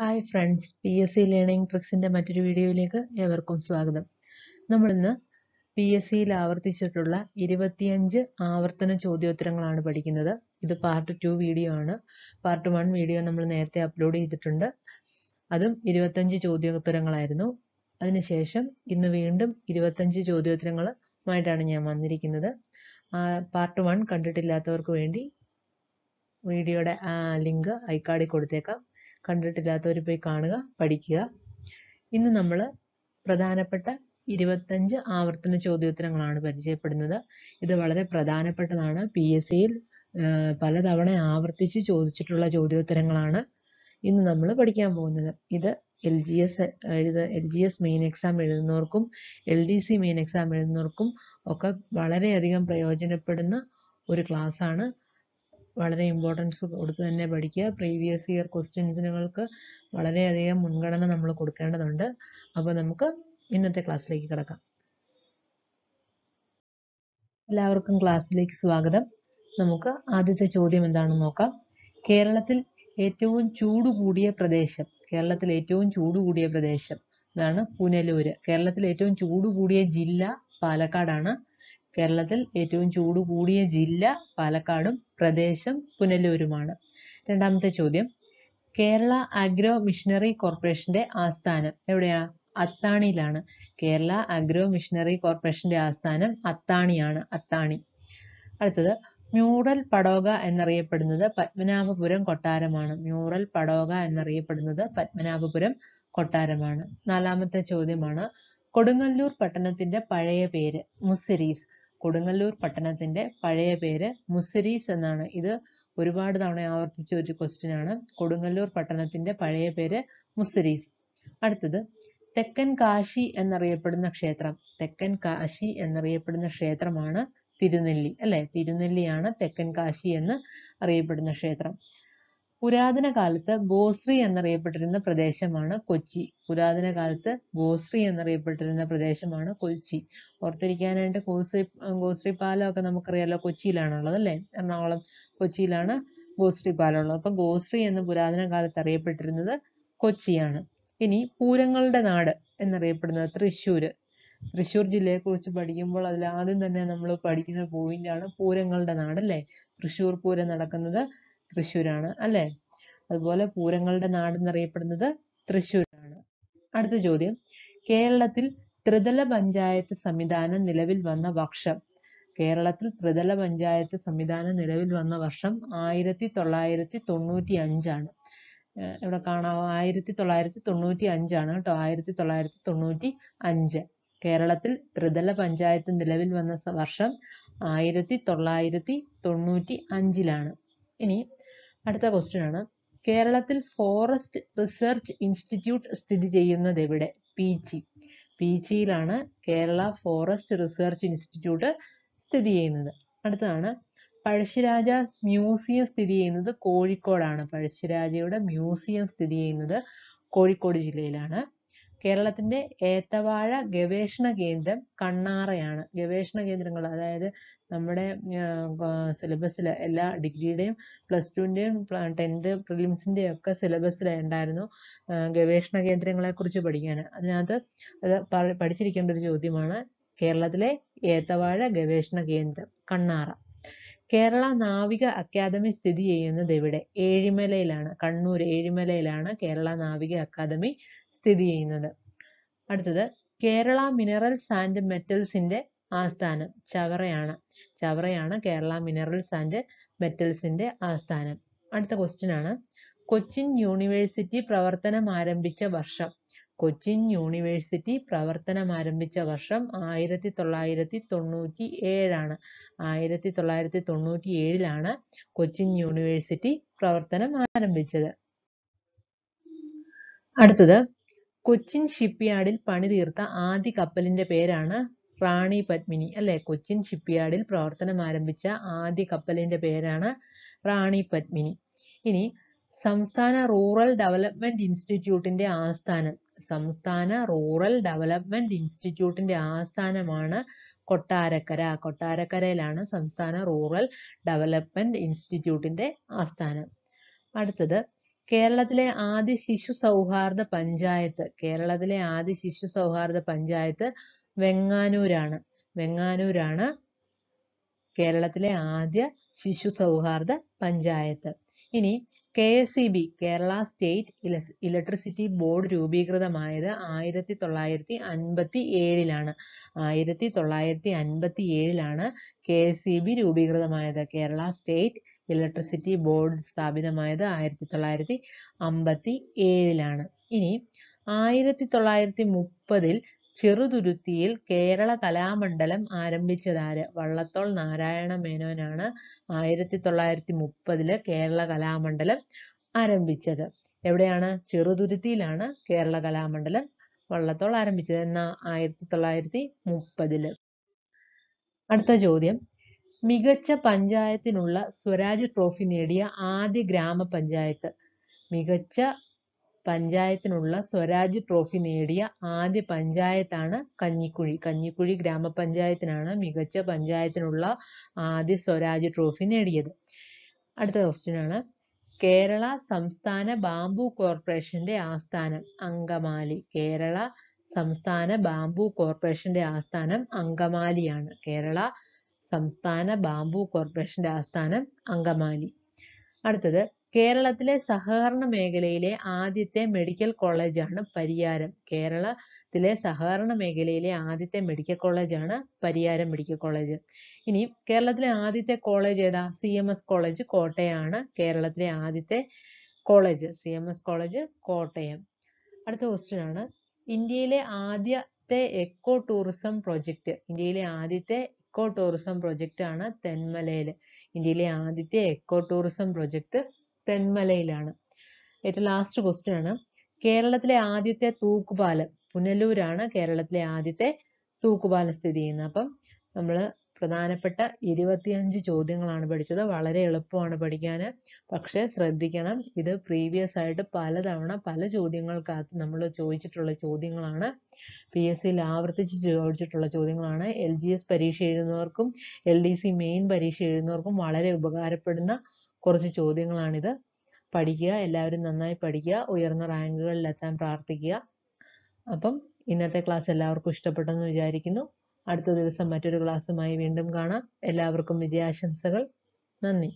hi friends P S C learning ട്രിക്സിൻ്റെ മറ്റൊരു വീഡിയോയിലേക്ക് ഏവർക്കും സ്വാഗതം നമ്മളിന്ന് പി എസ് സിയിൽ ആവർത്തിച്ചിട്ടുള്ള ഇരുപത്തിയഞ്ച് ആവർത്തന ചോദ്യോത്തരങ്ങളാണ് പഠിക്കുന്നത് ഇത് പാർട്ട് ടു വീഡിയോ ആണ് പാർട്ട് വൺ വീഡിയോ നമ്മൾ നേരത്തെ അപ്ലോഡ് ചെയ്തിട്ടുണ്ട് അതും ഇരുപത്തഞ്ച് ചോദ്യോത്തരങ്ങളായിരുന്നു അതിനുശേഷം ഇന്ന് വീണ്ടും ഇരുപത്തഞ്ച് ചോദ്യോത്തരങ്ങളുമായിട്ടാണ് ഞാൻ വന്നിരിക്കുന്നത് പാർട്ട് വൺ കണ്ടിട്ടില്ലാത്തവർക്ക് വേണ്ടി വീഡിയോയുടെ ലിങ്ക് ഐക്കാർഡിൽ കൊടുത്തേക്കാം കണ്ടിട്ടില്ലാത്തവർ പോയി കാണുക പഠിക്കുക ഇന്ന് നമ്മൾ പ്രധാനപ്പെട്ട ഇരുപത്തഞ്ച് ആവർത്തന ചോദ്യോത്തരങ്ങളാണ് പരിചയപ്പെടുന്നത് ഇത് വളരെ പ്രധാനപ്പെട്ടതാണ് പി എസ് സിയിൽ പലതവണ ആവർത്തിച്ച് ചോദിച്ചിട്ടുള്ള ചോദ്യോത്തരങ്ങളാണ് ഇന്ന് നമ്മൾ പഠിക്കാൻ പോകുന്നത് ഇത് എൽ ജി എസ് എഴുത L G S main exam എഴുതുന്നവർക്കും L D C main exam എഴുതുന്നവർക്കും ഒക്കെ വളരെയധികം പ്രയോജനപ്പെടുന്ന ഒരു ക്ലാസ്സാണ് വളരെ ഇമ്പോർട്ടൻസ് കൊടുത്ത് തന്നെ പഠിക്കുക പ്രീവിയസ് ഇയർ ക്വസ്റ്റ്യൻസിനുകൾക്ക് വളരെയധികം മുൻഗണന നമ്മൾ കൊടുക്കേണ്ടതുണ്ട് അപ്പോൾ നമുക്ക് ഇന്നത്തെ ക്ലാസ്സിലേക്ക് കിടക്കാം എല്ലാവർക്കും ക്ലാസ്സിലേക്ക് സ്വാഗതം നമുക്ക് ആദ്യത്തെ ചോദ്യം എന്താണെന്ന് നോക്കാം കേരളത്തിൽ ഏറ്റവും ചൂട് കൂടിയ പ്രദേശം കേരളത്തിൽ ഏറ്റവും ചൂട് കൂടിയ പ്രദേശം അതാണ് പുനലൂര് കേരളത്തിൽ ഏറ്റവും ചൂട് കൂടിയ ജില്ല പാലക്കാടാണ് കേരളത്തിൽ ഏറ്റവും ചൂട് കൂടിയ ജില്ല പാലക്കാടും പ്രദേശം പുനലൂരുമാണ് രണ്ടാമത്തെ ചോദ്യം കേരള അഗ്രോ മിഷനറി കോർപ്പറേഷന്റെ ആസ്ഥാനം എവിടെയാണ് അത്താണിയിലാണ് കേരള അഗ്രോ മിഷനറി കോർപ്പറേഷന്റെ ആസ്ഥാനം അത്താണിയാണ് അത്താണി അടുത്തത് മ്യൂറൽ പടോക എന്നറിയപ്പെടുന്നത് പത്മനാഭപുരം കൊട്ടാരമാണ് മ്യൂറൽ പടോക എന്നറിയപ്പെടുന്നത് പത്മനാഭപുരം കൊട്ടാരമാണ് നാലാമത്തെ ചോദ്യമാണ് കൊടുങ്ങല്ലൂർ പട്ടണത്തിന്റെ പഴയ പേര് മുസിരീസ് കൊടുങ്ങല്ലൂർ പട്ടണത്തിന്റെ പഴയ പേര് മുസരീസ് എന്നാണ് ഇത് ഒരുപാട് തവണ ആവർത്തിച്ച ഒരു ക്വസ്റ്റ്യൻ ആണ് കൊടുങ്ങല്ലൂർ പട്ടണത്തിന്റെ പഴയ പേര് മുസരീസ് അടുത്തത് തെക്കൻ കാശി എന്നറിയപ്പെടുന്ന ക്ഷേത്രം തെക്കൻ കാശി എന്നറിയപ്പെടുന്ന ക്ഷേത്രമാണ് തിരുനെല്ലി അല്ലെ തിരുനെല്ലിയാണ് തെക്കൻ കാശി എന്ന് അറിയപ്പെടുന്ന ക്ഷേത്രം പുരാതന കാലത്ത് ഗോശ്രി എന്നറിയപ്പെട്ടിരുന്ന പ്രദേശമാണ് കൊച്ചി പുരാതന കാലത്ത് ഗോശ്രി എന്നറിയപ്പെട്ടിരുന്ന പ്രദേശമാണ് കൊച്ചി ഓർത്തിരിക്കാനായിട്ട് ഗോശ്രീ ഗോശ്രീ പാലം ഒക്കെ നമുക്കറിയാലോ കൊച്ചിയിലാണുള്ളത് അല്ലേ എറണാകുളം കൊച്ചിയിലാണ് ഗോശ്രീ പാലം ഉള്ളത് അപ്പൊ ഗോശ്രീ എന്ന് പുരാതന കാലത്ത് അറിയപ്പെട്ടിരുന്നത് കൊച്ചിയാണ് ഇനി പൂരങ്ങളുടെ നാട് എന്നറിയപ്പെടുന്നത് തൃശ്ശൂര് തൃശ്ശൂർ ജില്ലയെ കുറിച്ച് പഠിക്കുമ്പോൾ അതിൽ ആദ്യം തന്നെ നമ്മൾ പഠിക്കുന്ന പോയിന്റ് ആണ് പൂരങ്ങളുടെ നാട് അല്ലേ തൃശ്ശൂർ പൂരം നടക്കുന്നത് തൃശ്ശൂരാണ് അല്ലെ അതുപോലെ പൂരങ്ങളുടെ നാട് എന്നറിയപ്പെടുന്നത് തൃശ്ശൂരാണ് അടുത്ത ചോദ്യം കേരളത്തിൽ ത്രിതല പഞ്ചായത്ത് സംവിധാനം നിലവിൽ വന്ന വർഷം കേരളത്തിൽ ത്രിതല പഞ്ചായത്ത് സംവിധാനം നിലവിൽ വന്ന വർഷം ആയിരത്തി തൊള്ളായിരത്തി തൊണ്ണൂറ്റി അഞ്ചാണ് ഇവിടെ കാണാവോ ആയിരത്തി തൊള്ളായിരത്തി തൊണ്ണൂറ്റി അഞ്ചാണ് കേട്ടോ ആയിരത്തി തൊള്ളായിരത്തി തൊണ്ണൂറ്റി അഞ്ച് കേരളത്തിൽ ത്രിതല പഞ്ചായത്ത് നിലവിൽ വന്ന വർഷം ആയിരത്തി തൊള്ളായിരത്തി തൊണ്ണൂറ്റി അഞ്ചിലാണ് ഇനി അടുത്ത ക്വസ്റ്റ്യൻ ആണ് കേരളത്തിൽ ഫോറസ്റ്റ് റിസർച്ച് ഇൻസ്റ്റിറ്റ്യൂട്ട് സ്ഥിതി ചെയ്യുന്നത് എവിടെ പീച്ചി പീച്ചിയിലാണ് കേരള ഫോറസ്റ്റ് റിസർച്ച് ഇൻസ്റ്റിറ്റ്യൂട്ട് സ്ഥിതി ചെയ്യുന്നത് അടുത്തതാണ് പഴശ്ശിരാജ മ്യൂസിയം സ്ഥിതി ചെയ്യുന്നത് കോഴിക്കോടാണ് പഴശ്ശിരാജയുടെ മ്യൂസിയം സ്ഥിതി ചെയ്യുന്നത് കോഴിക്കോട് ജില്ലയിലാണ് കേരളത്തിൻ്റെ ഏത്തവാഴ ഗവേഷണ കേന്ദ്രം കണ്ണാറയാണ് ഗവേഷണ കേന്ദ്രങ്ങൾ അതായത് നമ്മുടെ സിലബസിൽ എല്ലാ ഡിഗ്രിയുടെയും പ്ലസ് ടുവിൻ്റെയും ടെൻത്ത് പ്രിലിംസിൻ്റെയും ഒക്കെ സിലബസിൽ ഉണ്ടായിരുന്നു ഗവേഷണ കേന്ദ്രങ്ങളെക്കുറിച്ച് പഠിക്കാൻ അതിനകത്ത് അത് പഠിച്ചിരിക്കേണ്ട ഒരു ചോദ്യമാണ് കേരളത്തിലെ ഏത്തവാഴ ഗവേഷണ കേന്ദ്രം കണ്ണാറ കേരള നാവിക അക്കാദമി സ്ഥിതി ചെയ്യുന്നത് എവിടെ ഏഴിമലയിലാണ് കണ്ണൂർ ഏഴിമലയിലാണ് കേരള നാവിക അക്കാദമി സ്ഥിതി ചെയ്യുന്നത് അടുത്തത് കേരള മിനറൽസ് ആൻഡ് മെറ്റൽസിന്റെ ആസ്ഥാനം ചവറയാണ് ചവറയാണ് കേരള മിനറൽസ് ആൻഡ് മെറ്റൽസിന്റെ ആസ്ഥാനം അടുത്ത ക്വസ്റ്റ്യൻ ആണ് കൊച്ചിൻ യൂണിവേഴ്സിറ്റി പ്രവർത്തനം ആരംഭിച്ച വർഷം കൊച്ചിൻ യൂണിവേഴ്സിറ്റി പ്രവർത്തനം ആരംഭിച്ച വർഷം ആയിരത്തി തൊള്ളായിരത്തി തൊണ്ണൂറ്റി ഏഴാണ് ആയിരത്തി തൊള്ളായിരത്തി തൊണ്ണൂറ്റി ഏഴിലാണ് കൊച്ചിൻ യൂണിവേഴ്സിറ്റി പ്രവർത്തനം ആരംഭിച്ചത് അടുത്തത് കൊച്ചിൻ പണി പണിതീർത്ത ആദ്യ കപ്പലിന്റെ പേരാണ് റാണി പത്മിനി അല്ലെ കൊച്ചിൻ യാർഡിൽ പ്രവർത്തനം ആരംഭിച്ച ആദ്യ കപ്പലിന്റെ പേരാണ് റാണി പത്മിനി ഇനി സംസ്ഥാന റൂറൽ ഡെവലപ്മെന്റ് ഇൻസ്റ്റിറ്റ്യൂട്ടിന്റെ ആസ്ഥാനം സംസ്ഥാന റൂറൽ ഡെവലപ്മെന്റ് ഇൻസ്റ്റിറ്റ്യൂട്ടിന്റെ ആസ്ഥാനമാണ് കൊട്ടാരക്കര കൊട്ടാരക്കരയിലാണ് സംസ്ഥാന റൂറൽ ഡെവലപ്മെന്റ് ഇൻസ്റ്റിറ്റ്യൂട്ടിന്റെ ആസ്ഥാനം അടുത്തത് കേരളത്തിലെ ആദ്യ ശിശു സൗഹാർദ്ദ പഞ്ചായത്ത് കേരളത്തിലെ ആദ്യ ശിശു സൗഹാർദ്ദ പഞ്ചായത്ത് വെങ്ങാനൂരാണ് വെങ്ങാനൂരാണ് കേരളത്തിലെ ആദ്യ ശിശു സൗഹാർദ്ദ പഞ്ചായത്ത് ഇനി K S E B Kerala state electricity board രൂപീകൃതമായത് ആയിരത്തി തൊള്ളായിരത്തി അൻപത്തി ഏഴിലാണ് ആയിരത്തി തൊള്ളായിരത്തി അൻപത്തി ഏഴിലാണ് കെ എസ് ഇ ബി രൂപീകൃതമായത് കേരള സ്റ്റേറ്റ് ഇലക്ട്രിസിറ്റി ബോർഡ് സ്ഥാപിതമായത് ആയിരത്തി തൊള്ളായിരത്തി അമ്പത്തി ഏഴിലാണ് ഇനി ആയിരത്തി തൊള്ളായിരത്തി മുപ്പതിൽ ചെറുതുരുത്തിയിൽ കേരള കലാമണ്ഡലം ആരംഭിച്ചതാര് വള്ളത്തോൾ നാരായണ മേനോനാണ് ആയിരത്തി തൊള്ളായിരത്തി മുപ്പതില് കേരള കലാമണ്ഡലം ആരംഭിച്ചത് എവിടെയാണ് ചെറുതുരുത്തിയിലാണ് കേരള കലാമണ്ഡലം വള്ളത്തോൾ ആരംഭിച്ചത് എന്ന ആയിരത്തി തൊള്ളായിരത്തി മുപ്പതില് അടുത്ത ചോദ്യം മികച്ച പഞ്ചായത്തിനുള്ള സ്വരാജ് ട്രോഫി നേടിയ ആദ്യ ഗ്രാമപഞ്ചായത്ത് മികച്ച പഞ്ചായത്തിനുള്ള സ്വരാജ് ട്രോഫി നേടിയ ആദ്യ പഞ്ചായത്താണ് കഞ്ഞിക്കുഴി കഞ്ഞിക്കുഴി ഗ്രാമപഞ്ചായത്തിനാണ് മികച്ച പഞ്ചായത്തിനുള്ള ആദ്യ സ്വരാജ് ട്രോഫി നേടിയത് അടുത്ത ക്വസ്റ്റ്യൻ ആണ് കേരള സംസ്ഥാന ബാംബു കോർപ്പറേഷന്റെ ആസ്ഥാനം അങ്കമാലി കേരള സംസ്ഥാന ബാംബു കോർപ്പറേഷന്റെ ആസ്ഥാനം അങ്കമാലിയാണ് കേരള സംസ്ഥാന ബാംബു കോർപ്പറേഷന്റെ ആസ്ഥാനം അങ്കമാലി അടുത്തത് കേരളത്തിലെ സഹകരണ മേഖലയിലെ ആദ്യത്തെ മെഡിക്കൽ കോളേജാണ് പരിയാരം കേരളത്തിലെ സഹകരണ മേഖലയിലെ ആദ്യത്തെ മെഡിക്കൽ കോളേജാണ് പരിയാരം മെഡിക്കൽ കോളേജ് ഇനി കേരളത്തിലെ ആദ്യത്തെ കോളേജ് ഏതാ സി എം എസ് കോളേജ് കോട്ടയമാണ് കേരളത്തിലെ ആദ്യത്തെ college C M S college Kottayam അടുത്ത ക്വസ്റ്റ്യൻ ആണ് ഇന്ത്യയിലെ ആദ്യത്തെ എക്കോ ടൂറിസം പ്രോജക്റ്റ് ഇന്ത്യയിലെ ആദ്യത്തെ എക്കോ ടൂറിസം പ്രൊജക്റ്റ് ആണ് തെന്മലയിൽ ഇന്ത്യയിലെ ആദ്യത്തെ എക്കോ ടൂറിസം പ്രൊജക്റ്റ് തെന്മലയിലാണ് ഏറ്റവും ലാസ്റ്റ് ക്വസ്റ്റ്യൻ ആണ് കേരളത്തിലെ ആദ്യത്തെ തൂക്കുപാലം പുനലൂരാണ് കേരളത്തിലെ ആദ്യത്തെ തൂക്കുപാലം സ്ഥിതി ചെയ്യുന്നത് അപ്പം നമ്മൾ പ്രധാനപ്പെട്ട ഇരുപത്തിയഞ്ച് ചോദ്യങ്ങളാണ് പഠിച്ചത് വളരെ എളുപ്പമാണ് പഠിക്കാൻ പക്ഷേ ശ്രദ്ധിക്കണം ഇത് പ്രീവിയസ് ആയിട്ട് പലതവണ പല ചോദ്യങ്ങൾക്കകത്ത് നമ്മൾ ചോദിച്ചിട്ടുള്ള ചോദ്യങ്ങളാണ് പി എസ് സിയിൽ ആവർത്തിച്ച് ചോദിച്ചിട്ടുള്ള ചോദ്യങ്ങളാണ് എൽ ജി എസ് പരീക്ഷ എഴുതുന്നവർക്കും എൽ ഡി സി മെയിൻ പരീക്ഷ എഴുതുന്നവർക്കും വളരെ ഉപകാരപ്പെടുന്ന കുറച്ച് ചോദ്യങ്ങളാണിത് പഠിക്കുക എല്ലാവരും നന്നായി പഠിക്കുക ഉയർന്ന റാങ്കുകളിലെത്താൻ പ്രാർത്ഥിക്കുക അപ്പം ഇന്നത്തെ ക്ലാസ് എല്ലാവർക്കും ഇഷ്ടപ്പെട്ടെന്ന് വിചാരിക്കുന്നു അടുത്ത ദിവസം മറ്റൊരു ക്ലാസ്സുമായി വീണ്ടും കാണാം എല്ലാവർക്കും വിജയാശംസകൾ നന്ദി